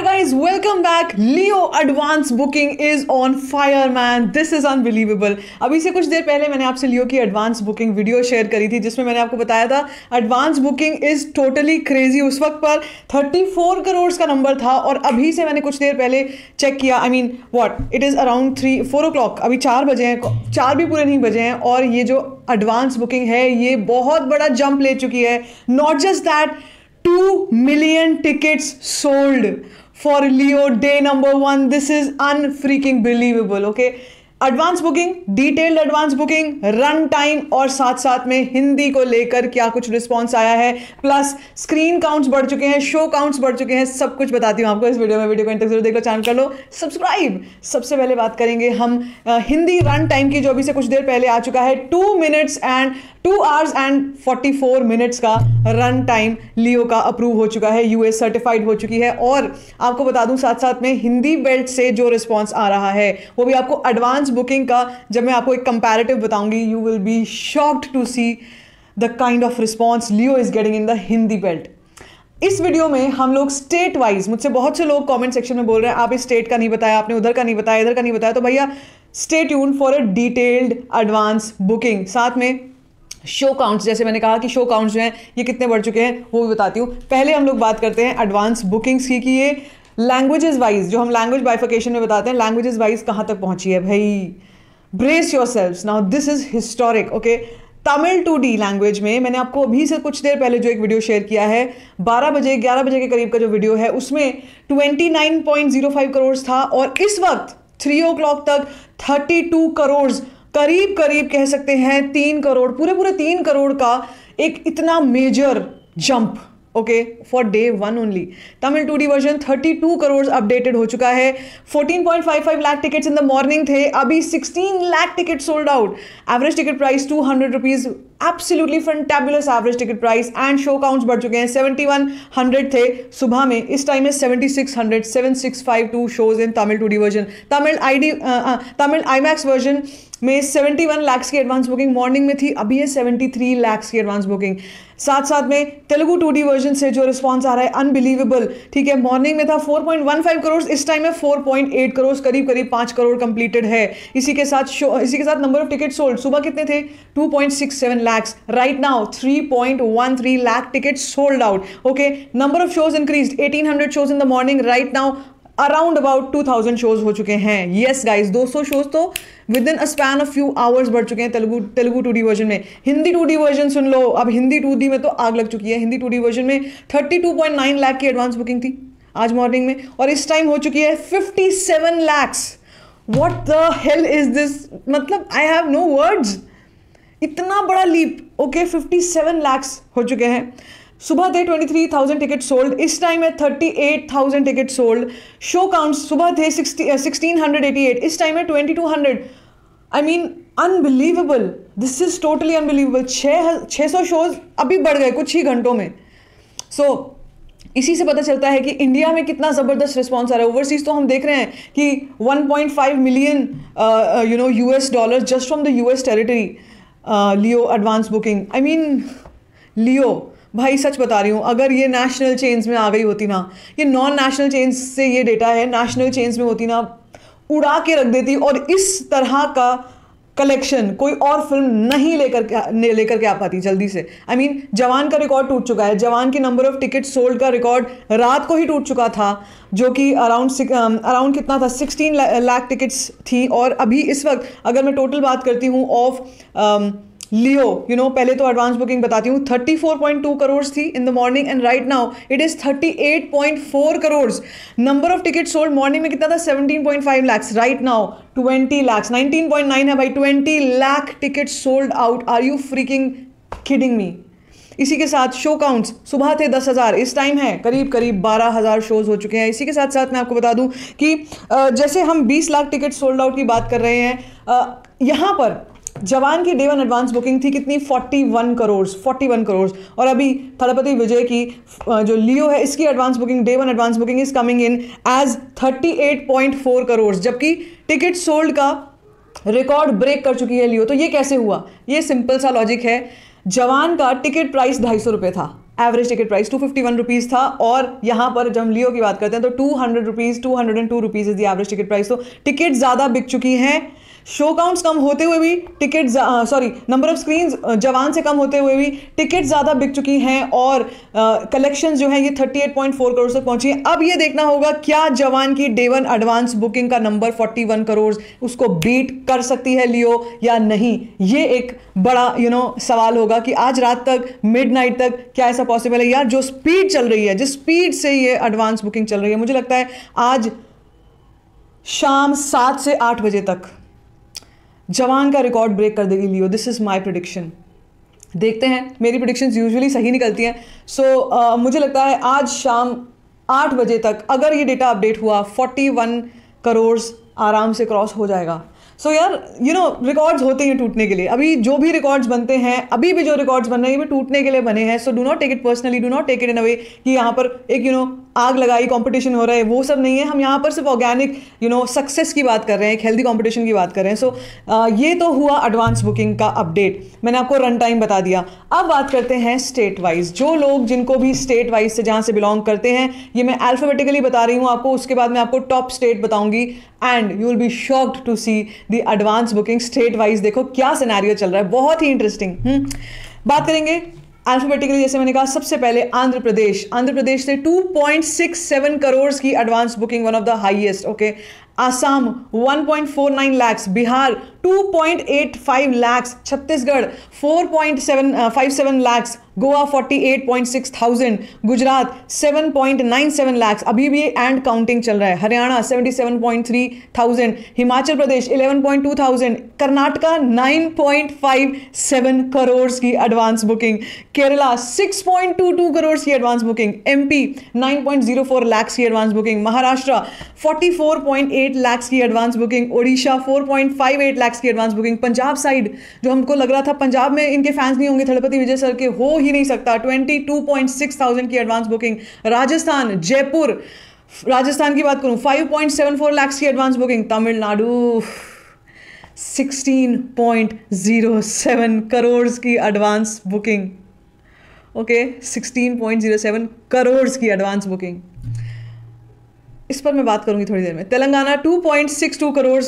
Hi guys, welcome back. Leo advance booking is on fire man. This is unbelievable. अभी से कुछ देर पहले मैंने आपसे लियो की एडवांस बुकिंग वीडियो शेयर करी थी जिसमें मैंने आपको बताया था advance booking is totally crazy उस वक्त पर 34 करोड़ का नंबर था और अभी से मैंने कुछ देर पहले चेक किया I mean what it is around three four o'clock अभी चार बजे हैं चार भी पूरे नहीं बजे हैं और ये जो एडवांस बुकिंग है ये बहुत बड़ा जंप ले चुकी है not just that two million tickets sold for Leo day number one. This is unfreaking believable, okay? Advance booking detailed advance booking run time और साथ साथ में हिंदी को लेकर क्या कुछ रिस्पॉन्स आया है प्लस स्क्रीन काउंट्स बढ़ चुके हैं शो काउंट्स बढ़ चुके हैं सब कुछ बताती हूँ आपको इस वीडियो में वीडियो को इंटरव्यू देखो चैनल कर लो सब्सक्राइब सबसे पहले बात करेंगे हम हिंदी रन टाइम की जो अभी से कुछ देर पहले आ चुका है two minutes and two hours and forty four minutes का रन टाइम लियो का अप्रूव हो चुका है यूएस सर्टिफाइड हो चुकी है और आपको बता दूं साथ साथ में हिंदी बेल्ट से जो रिस्पॉन्स आ रहा है वो भी आपको एडवांस बुकिंग का जब मैं आपको एक कंपेरेटिव बताऊंगी you will be shocked to see the kind of response Leo is getting in the Hindi belt इस वीडियो में हम लोग स्टेट वाइज मुझसे बहुत से लोग कमेंट सेक्शन में बोल रहे हैं आप इस स्टेट का नहीं बताया आपने उधर का नहीं बताया इधर का नहीं बताया तो भैया स्टेट यून for a detailed advance booking साथ में शो काउंट्स जैसे मैंने कहा कि शो काउंट्स जो हैं ये कितने बढ़ चुके हैं वो भी बताती हूँ पहले हम लोग बात करते हैं एडवांस बुकिंग्स की कि ये लैंग्वेजेस वाइज जो हम लैंग्वेज बाइफिकेशन में बताते हैं लैंग्वेजेस वाइज कहाँ तक पहुँची है भाई brace your selves now this is historic okay Tamil two D language में मैंने आपको अभी से कुछ देर पहले जो एक वीडियो शेयर किया है 12 बजे 11 बजे के करीब का जो वीडियो है उसमें 29.05 करोड़ था और इस वक्त थ्री ओ क्लॉक तक 32 करोड़ करीब करीब कह सकते हैं तीन करोड़ पूरे पूरे तीन करोड़ का एक इतना major jump okay for day one only Tamil two D version thirty two crore updated हो चुका है fourteen point five five lakh tickets in the morning थे अभी sixteen lakh ticket sold out average ticket price two hundred rupees absolutely fantabulous average ticket price and show counts बढ़ चुके हैं 7100 थे सुबह में इस टाइम में 7600 7652 shows in Tamil two D version Tamil ID Tamil IMAX version में 71 लाख की एडवांस बुकिंग मॉर्निंग में थी अभी है 73 लाख की एडवांस बुकिंग साथ साथ में तेलुगु टू डी वर्जन से जो रिस्पॉन्स आ रहा है अनबिलीवेबल ठीक है मॉर्निंग में था 4.15 करोड़ इस टाइम में 4.8 करोड़ करीब करीब पाँच करोड़ कंप्लीटेड है इसी के साथ शो इसी के साथ नंबर ऑफ टिकट सोल्ड सुबह कितने थे 2.67 lakh lakhs. Right now, 3.13 lakh tickets sold out. Okay, number of shows increased 1800 shows in the morning. Right now, around about two thousand shows हो चुके हैं येस गाइज दो सौ शोज तो within a span of few hours बढ़ चुके हैं Telugu Telugu two D version में हिंदी टू डी वर्जन सुन लो अब हिंदी टू डी में तो आग लग चुकी है हिंदी टू डी वर्जन में thirty two point nine lakh की एडवांस बुकिंग थी आज मॉर्निंग में और इस टाइम हो चुकी है fifty seven lakhs what the hell is this मतलब आई हैव नो वर्ड्स इतना बड़ा leap okay fifty seven lakhs हो चुके हैं सुबह थे twenty three thousand ticket sold इस टाइम है thirty eight thousand ticket sold show count सुबह थे हंड्रेड एटी एट इस टाइम है hundred I mean unbelievable this is totally unbelievable छः छः सौ शोज अभी बढ़ गए कुछ ही घंटों में सो so, इसी से पता चलता है कि इंडिया में कितना ज़बरदस्त रिस्पॉन्स आ रहा है ओवरसीज़ तो हम देख रहे हैं कि 1.5 million you know US dollar just from the US territory Leo advance booking I mean Leo भाई सच बता रही हूँ अगर ये नेशनल चेंज में आ गई होती ना ये नॉन नेशनल चेंज से ये डेटा है नेशनल चेंज में होती ना उड़ा के रख देती और इस तरह का कलेक्शन कोई और फिल्म नहीं लेकर के लेकर के आ पाती जल्दी से आई I मीन mean, जवान का रिकॉर्ड टूट चुका है जवान के नंबर ऑफ टिकट सोल्ड का रिकॉर्ड रात को ही टूट चुका था जो कि अराउंड अराउंड um, कितना था सिक्सटीन लाख टिकट्स थी और अभी इस वक्त अगर मैं टोटल बात करती हूँ ऑफ लियो यू नो पहले तो एडवांस बुकिंग बताती हूँ 34.2 करोड़ थी in the morning and right now it is 38.4 crore number of ticket sold morning में कितना था 17.5 लाख राइट नाउ 20 लाख 19.9 है भाई 20 lakh ticket sold out are you freaking kidding me इसी के साथ शो काउंट्स सुबह थे दस हज़ार इस टाइम है करीब करीब बारह हज़ार शोज़ हो चुके हैं इसी के साथ साथ मैं आपको बता दूं कि जैसे हम बीस लाख टिकट सोल्ड आउट की बात कर रहे हैं यहाँ पर जवान की डे वन एडवांस बुकिंग थी कितनी 41 करोड़ 41 करोड़ और अभी थलपति विजय की जो लियो है इसकी advance booking day one advance booking is coming in as 38.4 crore जबकि टिकट सोल्ड का रिकॉर्ड ब्रेक कर चुकी है लियो तो ये कैसे हुआ ये सिंपल सा लॉजिक है जवान का टिकट प्राइस ढाई सौ था average ticket price two fifty one rupees था और यहाँ पर जब हम लियो की बात करते हैं तो two hundred rupees two hundred and two rupees is the average ticket price तो टिकट ज़्यादा बिक चुकी हैं शो काउंट्स कम होते हुए भी ticket sorry number of screen Jawan से कम होते हुए भी टिकट ज़्यादा बिक चुकी हैं और कलेक्शन uh, जो है ये 38.4 करोड़ तक पहुंची है अब ये देखना होगा क्या जवान की डे वन एडवांस बुकिंग का नंबर 41 करोड़ उसको बीट कर सकती है लियो या नहीं ये एक बड़ा यू you नो know, सवाल होगा कि आज रात तक मिड तक क्या ऐसा पॉसिबल है यार जो स्पीड चल रही है जिस स्पीड से ये एडवांस बुकिंग चल रही है मुझे लगता है आज शाम सात से आठ बजे तक जवान का रिकॉर्ड ब्रेक कर देगी Leo this is my prediction देखते हैं मेरी प्रडिक्शन यूजली सही निकलती हैं सो so, uh, मुझे लगता है आज शाम आठ बजे तक अगर ये डेटा अपडेट हुआ फोर्टी वन करोड़ आराम से क्रॉस हो जाएगा सो so, यार यू नो रिकॉर्ड्स होते हैं टूटने के लिए अभी जो भी रिकॉर्ड्स बनते हैं अभी भी जो रिकॉर्ड्स बन रहे हैं ये भी टूटने के लिए बने हैं so do not take it personally do not take it in a way कि यहाँ पर एक यू you नो know, आग लगाई कंपटीशन हो रहा है वो सब नहीं है हम यहाँ पर सिर्फ ऑर्गेनिक यू नो सक्सेस की बात कर रहे हैं एक हेल्दी कॉम्पिटिशन की बात कर रहे हैं सो so, ये तो हुआ एडवांस बुकिंग का अपडेट मैंने आपको रन टाइम बता दिया अब बात करते हैं स्टेट वाइज जो लोग जिनको भी स्टेट वाइज से जहाँ से बिलोंग करते हैं ये मैं अल्फाबेटिकली बता रही हूँ आपको उसके बाद मैं आपको टॉप स्टेट बताऊंगी and you will be shocked to see the advance booking state wise देखो क्या सिनेरियो चल रहा है बहुत ही इंटरेस्टिंग हम्म। बात करेंगे अल्फाबेटिकली जैसे मैंने कहा सबसे पहले आंध्र प्रदेश आंध्र प्रदेश से 2.67 करोड़ की advance booking one of the highest okay Assam 1.49 lakhs Bihar 2.85 lakhs Chhattisgarh 4.757 uh, lakhs Goa 48.6 thousand Gujarat 7.97 lakh अभी भी एंड काउंटिंग चल रहा है हरियाणा 77.3 थाउजेंड हिमाचल प्रदेश 11.2 थाउजेंड कर्नाटका 9.57 करोड़ की एडवांस बुकिंग केरला 6.22 करोड़ की एडवांस बुकिंग एमपी 9.04 लाख की एडवांस बुकिंग महाराष्ट्र 44.8 लाख की एडवांस बुकिंग ओडिशा 4.58 लाख लैक्स की एडवांस बुकिंग पंजाब साइड जो हमको लग रहा था पंजाब में इनके फैंस नहीं होंगे थलपति विजय सर के हो ही नहीं सकता twenty two point six thousand की एडवांस बुकिंग राजस्थान जयपुर राजस्थान की बात करूं five point seven four lakhs की एडवांस बुकिंग तमिलनाडु 16.07 करोड़ की advance booking okay sixteen 16.07 crore की एडवांस बुकिंग इस पर मैं बात करूंगी थोड़ी देर में तेलंगाना 2.62 करोड़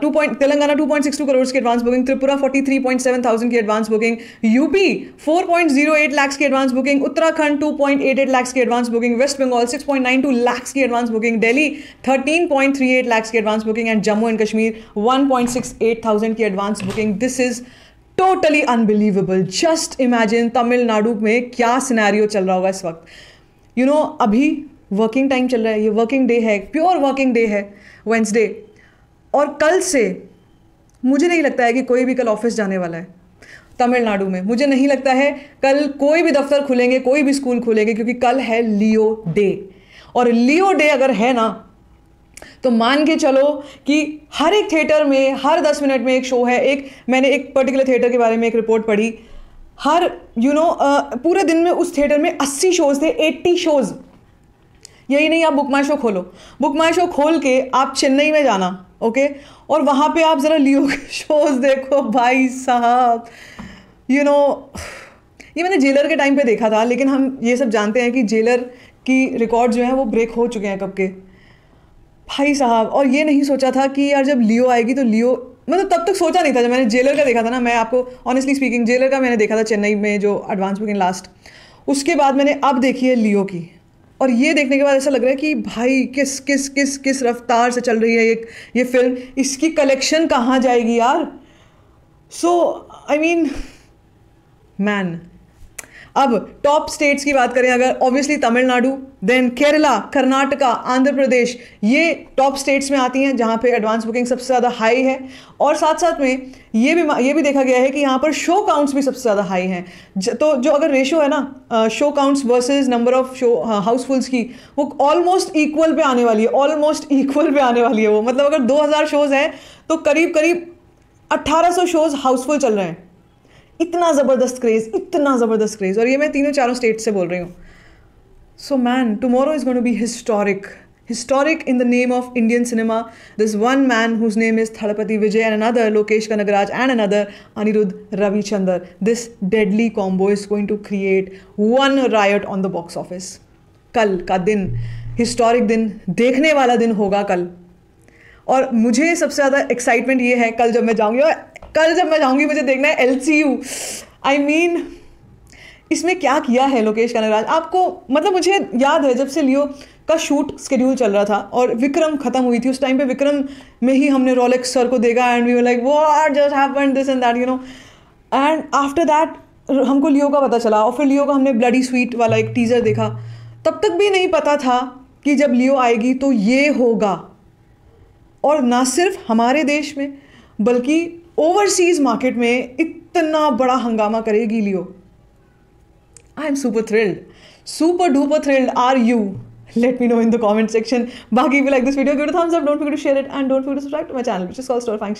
टू पॉइंट तेलंगाना 2.62 करोड़ की एडवांस बुकिंग त्रिपुरा 43.7 थाउजेंड की एडवांस बुकिंग यूपी 4.08 लाख की एडवांस बुकिंग उत्तराखंड 2.88 लाख की advance booking West Bengal 6.92 lakh की एडवांस बुकिंग दिल्ली 13.38 लाख की advance booking and Jammu and Kashmir eight thousand की advance booking this is totally unbelievable just imagine Tamil Nadu में क्या सिनेरियो चल रहा होगा इस वक्त यू you नो know, अभी वर्किंग टाइम चल रहा है ये वर्किंग डे है प्योर वर्किंग डे है वेंसडे और कल से मुझे नहीं लगता है कि कोई भी कल ऑफिस जाने वाला है तमिलनाडु में मुझे नहीं लगता है कल कोई भी दफ्तर खुलेंगे कोई भी स्कूल खुलेंगे क्योंकि कल है लियो डे और लियो डे अगर है ना तो मान के चलो कि हर एक थिएटर में हर दस मिनट में एक शो है एक मैंने एक पर्टिकुलर थिएटर के बारे में एक रिपोर्ट पढ़ी हर यू you नो know, पूरे दिन में उस थिएटर में अस्सी शोज थे एट्टी शोज़ यही नहीं आप बुक माई शो खोलो बुक माई शो खोल के आप चेन्नई में जाना ओके और वहाँ पे आप ज़रा लियो के शोज़ देखो भाई साहब यू you नो know, ये मैंने जेलर के टाइम पे देखा था लेकिन हम ये सब जानते हैं कि जेलर की रिकॉर्ड जो है वो ब्रेक हो चुके हैं कब के भाई साहब और ये नहीं सोचा था कि यार जब लियो आएगी तो लियो मतलब तब तक सोचा नहीं था जब मैंने जेलर का देखा था ना मैं आपको ऑनेस्टली स्पीकिंग जेलर का मैंने देखा था चेन्नई में जो एडवांस बुकिंग लास्ट उसके बाद मैंने अब देखी है लियो की और ये देखने के बाद ऐसा लग रहा है कि भाई किस किस किस किस रफ्तार से चल रही है ये ये फिल्म इसकी कलेक्शन कहाँ जाएगी यार सो आई मीन मैन अब टॉप स्टेट्स की बात करें अगर ऑब्वियसली तमिलनाडु देन केरला कर्नाटका आंध्र प्रदेश ये टॉप स्टेट्स में आती हैं जहाँ पे एडवांस बुकिंग सबसे ज़्यादा हाई है और साथ साथ में ये भी ये भी देखा गया है कि यहाँ पर शो काउंट्स भी सबसे ज़्यादा हाई हैं तो जो अगर रेशो है ना show counts versus number of show housefuls की वो ऑलमोस्ट इक्वल पे आने वाली है ऑलमोस्ट इक्वल पे आने वाली है वो मतलब अगर 2000 शोज़ हैं तो करीब करीब 1800 शोज़ हाउसफुल चल रहे हैं इतना ज़बरदस्त क्रेज इतना ज़बरदस्त क्रेज और ये मैं तीनों चारों स्टेट से बोल रही हूँ so man tomorrow is gone to be historic historic in the name of Indian cinema this one man whose name is Thalapathy Vijay and another Lokesh Kanagaraj and another Anirudh Ravichander this deadly combo is going to create one riot on the box office कल का दिन historic दिन देखने वाला दिन होगा कल और मुझे सबसे ज़्यादा एक्साइटमेंट ये है कल जब मैं जाऊँगी और कल जब मैं जाऊँगी मुझे देखना है L C U I mean इसमें क्या किया है लोकेश कनगराज आपको मतलब मुझे याद है जब से लियो का शूट स्केड्यूल चल रहा था और विक्रम खत्म हुई थी उस टाइम पे विक्रम में ही हमने रोलेक्स सर को देखा एंड वी लाइक वो just happen this and that you know and after that हमको लियो का पता चला और फिर लियो का हमने ब्लडी स्वीट वाला एक टीज़र देखा तब तक भी नहीं पता था कि जब लियो आएगी तो ये होगा और ना सिर्फ हमारे देश में बल्कि ओवरसीज मार्केट में इतना बड़ा हंगामा करेगी Leo I am super thrilled super duper thrilled are you let me know in the comment section बाकी like this video don't to share it and don't to subscribe to my channel